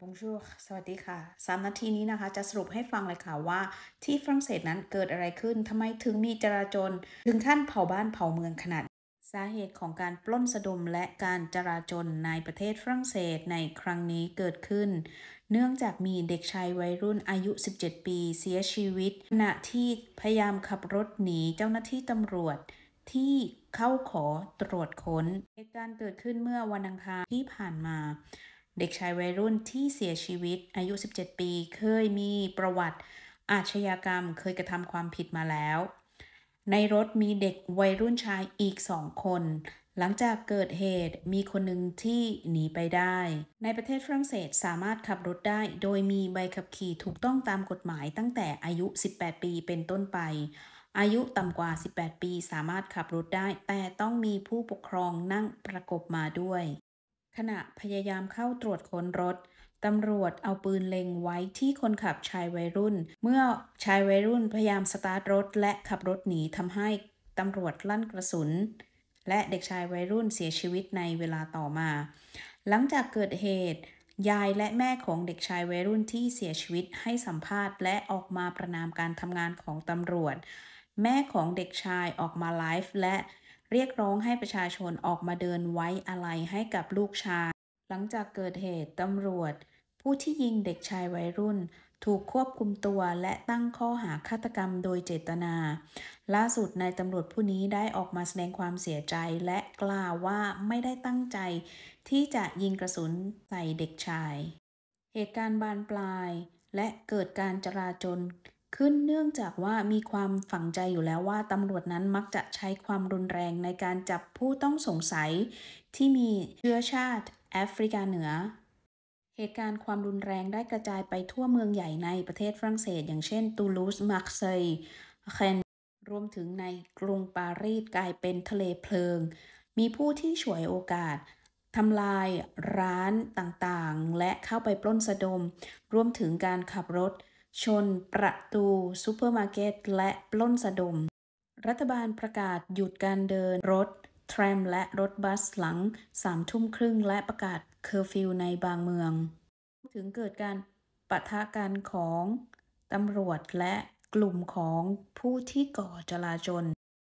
บงชูสวัสดีค่ะ 3 นาทีนี้นะคะ จะสรุปให้ฟังเลยค่ะว่า ที่ฝรั่งเศสนั้นเกิดอะไรขึ้นทำไมถึงมีจราจรถึงขั้นเผาบ้านเผาเมืองขนาด สาเหตุของการปล้นสะดม และการจราจรในประเทศฝรั่งเศสในครั้งนี้เกิดขึ้น เนื่องจากมีเด็กชายวัยรุ่นอายุ 17 ปี เสียชีวิตขณะที่พยายามขับรถหนีเจ้าหน้าที่ตำรวจที่เข้าขอตรวจค้นเหตุการณ์เกิดขึ้นเมื่อวันอังคารที่ผ่านมาเด็กชายวัยรุ่นที่เสียชีวิต อายุ 17 ปี เคยมีประวัติอาชญากรรมเคยกระทำความผิดมาแล้ว ในรถมีเด็กวัยรุ่นชายอีกสองคน หลังจากเกิดเหตุมีคนหนึ่งที่หนีไปได้ ในประเทศฝรั่งเศสสามารถขับรถได้ โดยมีใบขับขี่ถูกต้องตามกฎหมายตั้งแต่อายุ 18 ปีเป็นต้นไป อายุต่ำกว่า 18 ปีสามารถขับรถได้ แต่ต้องมีผู้ปกครองนั่งประกบมาด้วยขณะพยายามเข้าตรวจค้นรถ ตำรวจเอาปืนเล็งไว้ที่คนขับชายวัยรุ่น เมื่อชายวัยรุ่นพยายามสตาร์ทรถและขับรถหนีทำให้ตำรวจลั่นกระสุน และเด็กชายวัยรุ่นเสียชีวิตในเวลาต่อมา หลังจากเกิดเหตุ ยายและแม่ของเด็กชายวัยรุ่นที่เสียชีวิตให้สัมภาษณ์ และออกมาประนามการทำงานของตำรวจ แม่ของเด็กชายออกมาไลฟ์และเรียกร้องให้ประชาชนออกมาเดินไว้อะไรให้กับลูกชายหลังจากเกิดเหตุตำรวจ ผู้ที่ยิงเด็กชายวัยรุ่น ถูกควบคุมตัว และตั้งข้อหาฆาตกรรมโดยเจตนา ล่าสุดนายตำรวจผู้นี้ได้ออกมาแสดงความเสียใจและกล่าวว่าไม่ได้ตั้งใจที่จะยิงกระสุนใส่เด็กชาย เหตุการณ์บานปลาย และเกิดการจราจนขึ้นเนื่องจากว่ามีความฝังใจอยู่แล้วว่าตำรวจนั้นมักจะใช้ความรุนแรงในการจับผู้ต้องสงสัยที่มีเชื้อชาติ แอฟริกาเหนือ เหตุการณ์ความรุนแรงได้กระจายไปทั่วเมืองใหญ่ในประเทศฝรั่งเศส อย่างเช่น ตูลูสมาร์เซย์แคน รวมถึงในกรุงปารีสกลายเป็นทะเลเพลิง มีผู้ที่ฉวยโอกาสทำลาย ร้านต่างๆ และเข้าไปปล้นสะดม รวมถึงการขับรถชนประตู ซูเปอร์มาร์เก็ตและปล้นสะดม รัฐบาลประกาศหยุดการเดินรถทรม และรถบัสหลังสามทุ่มครึ่งและประกาศ เคอร์ฟิว ในบางเมือง ถึงเกิดการปะทะกันของ ตำรวจและกลุ่มของผู้ที่ก่อจลาจล